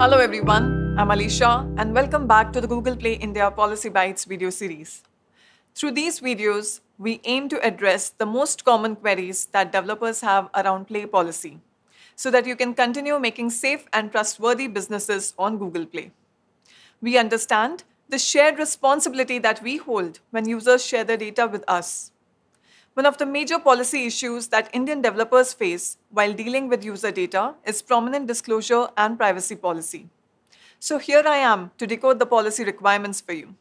Hello everyone, I'm Alicia and welcome back to the Google Play India Policy Bites video series. Through these videos, we aim to address the most common queries that developers have around Play policy so that you can continue making safe and trustworthy businesses on Google Play. We understand the shared responsibility that we hold when users share their data with us. One of the major policy issues that Indian developers face while dealing with user data is prominent disclosure and privacy policy. So here I am to decode the policy requirements for you.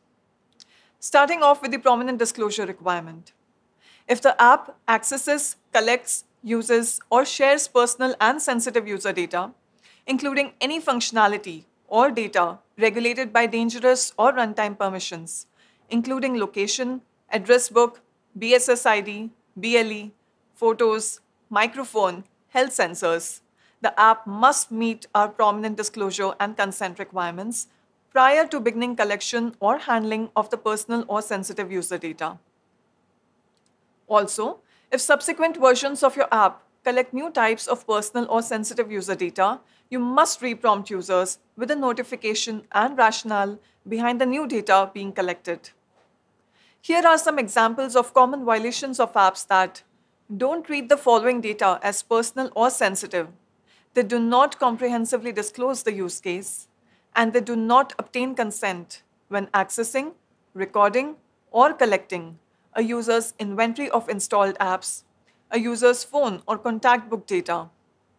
Starting off with the prominent disclosure requirement. If the app accesses, collects, uses, or shares personal and sensitive user data, including any functionality or data regulated by dangerous or runtime permissions, including location, address book, BSSID, BLE, photos, microphone, health sensors. The app must meet our prominent disclosure and consent requirements prior to beginning collection or handling of the personal or sensitive user data. Also, if subsequent versions of your app collect new types of personal or sensitive user data, you must re-prompt users with a notification and rationale behind the new data being collected. Here are some examples of common violations of apps that don't treat the following data as personal or sensitive. They do not comprehensively disclose the use case, and they do not obtain consent when accessing, recording, or collecting a user's inventory of installed apps, a user's phone or contact book data,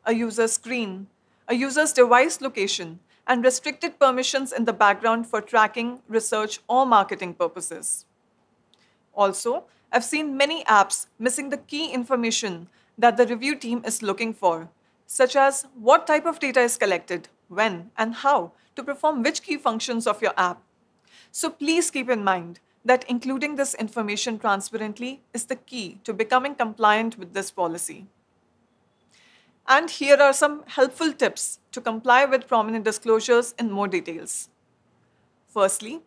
a user's screen, a user's device location, and restricted permissions in the background for tracking, research, or marketing purposes. Also, I've seen many apps missing the key information that the review team is looking for, such as what type of data is collected, when, and how to perform which key functions of your app. So please keep in mind that including this information transparently is the key to becoming compliant with this policy. And here are some helpful tips to comply with prominent disclosures in more details. Firstly,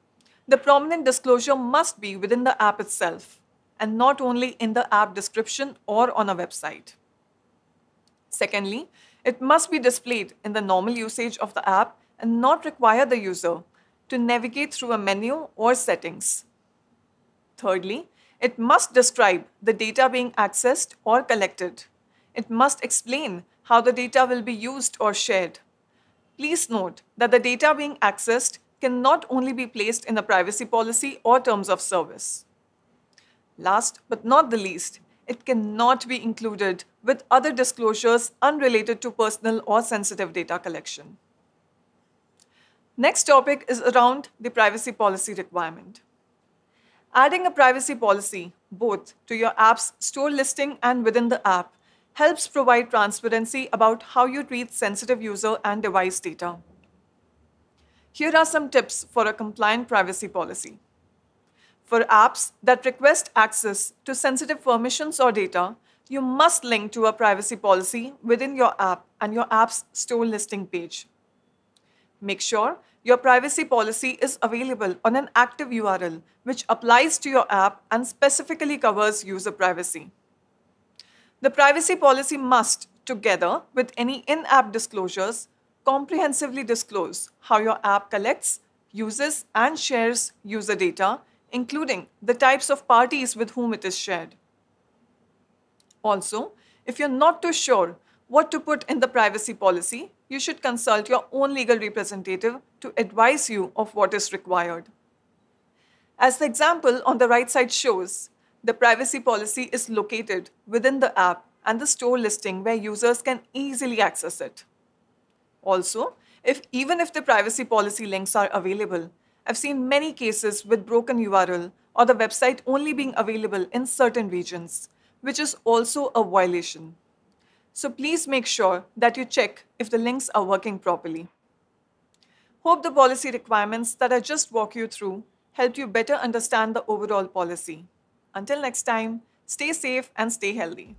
the prominent disclosure must be within the app itself and not only in the app description or on a website. Secondly, it must be displayed in the normal usage of the app and not require the user to navigate through a menu or settings. Thirdly, it must describe the data being accessed or collected. It must explain how the data will be used or shared. Please note that the data being accessed can not only be placed in the privacy policy or terms of service. Last but not the least, it cannot be included with other disclosures unrelated to personal or sensitive data collection. Next topic is around the privacy policy requirement. Adding a privacy policy, both to your app's store listing and within the app, helps provide transparency about how you treat sensitive user and device data here are some tips for a compliant privacy policy. For apps that request access to sensitive permissions or data, you must link to a privacy policy within your app and your app's store listing page. Make sure your privacy policy is available on an active URL which applies to your app and specifically covers user privacy. The privacy policy must, together with any in app disclosures, comprehensively disclose how your app collects, uses, and shares user data, including the types of parties with whom it is shared. Also, if you're not too sure what to put in the privacy policy, you should consult your own legal representative to advise you of what is required. As the example on the right side shows, the privacy policy is located within the app and the store listing where users can easily access it. Also, if even if the privacy policy links are available, I've seen many cases with broken URL or the website only being available in certain regions, which is also a violation. So please make sure that you check if the links are working properly. Hope the policy requirements that I just walked you through helped you better understand the overall policy. Until next time, stay safe and stay healthy.